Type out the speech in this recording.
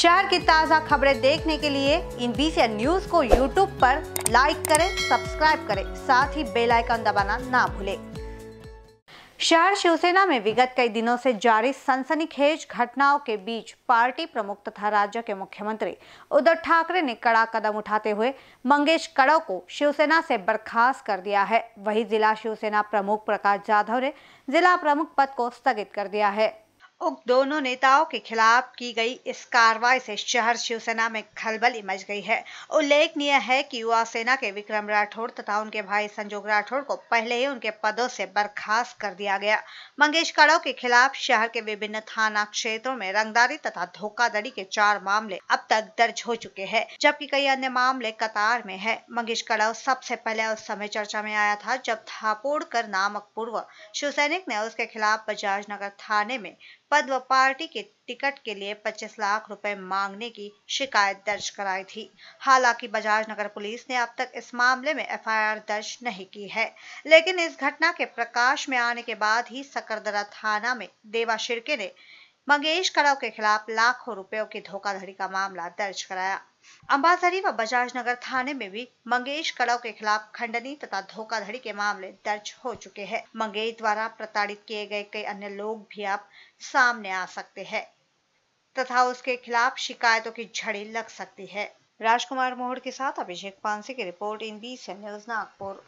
शहर की ताज़ा खबरें देखने के लिए इन बीसी न्यूज को यूट्यूब पर लाइक करें सब्सक्राइब करें साथ ही बेल आइकन दबाना ना भूलें शहर शिवसेना में विगत कई दिनों से जारी सनसनीखेज घटनाओं के बीच पार्टी प्रमुख तथा राज्य के मुख्यमंत्री उद्धव ठाकरे ने कड़ा कदम उठाते हुए मंगेश कड़व को शिवसेना से बर्खास्त कर दिया है वहीं जिला शिवसेना प्रमुख प्रकाश जाधव ने जिला प्रमुख पद को स्थगित कर दिया है उक्त दोनों नेताओं के खिलाफ की गई इस कार्रवाई से शहर शिवसेना में खलबल मच गई है उल्लेखनीय है कि युवा सेना के विक्रम राठौड़ तथा उनके भाई संजोग राठौड़ को पहले ही उनके पदों से बर्खास्त कर दिया गया मंगेश कड़ो के खिलाफ शहर के विभिन्न थाना क्षेत्रों में रंगदारी तथा धोखाधड़ी के चार मामले अब तक दर्ज हो चुके हैं जबकि कई अन्य मामले कतार में है मंगेश कड़ो सबसे पहले उस समय चर्चा में आया था जब थापोड़ कर नामक पूर्व सैनिक ने उसके खिलाफ बजाज नगर थाने में पद व पार्टी के टिकट के लिए 25 लाख रुपए मांगने की शिकायत दर्ज कराई थी हालांकि बजाज नगर पुलिस ने अब तक इस मामले में एफआईआर दर्ज नहीं की है लेकिन इस घटना के प्रकाश में आने के बाद ही सकरदरा थाना में देवा शिर्के ने मंगेश कड़ाव के खिलाफ लाखों रुपयों की धोखाधड़ी का मामला दर्ज कराया अंबासरी व बजाज नगर थाने में भी मंगेश कड़ाव के खिलाफ खंडनी तथा धोखाधड़ी के मामले दर्ज हो चुके हैं मंगेश द्वारा प्रताड़ित किए गए कई अन्य लोग भी आप सामने आ सकते हैं तथा उसके खिलाफ शिकायतों की झड़ी लग सकती है राजकुमार मोहड़ के साथ अभिषेक पानसी की रिपोर्ट इन बी न्यूज नागपुर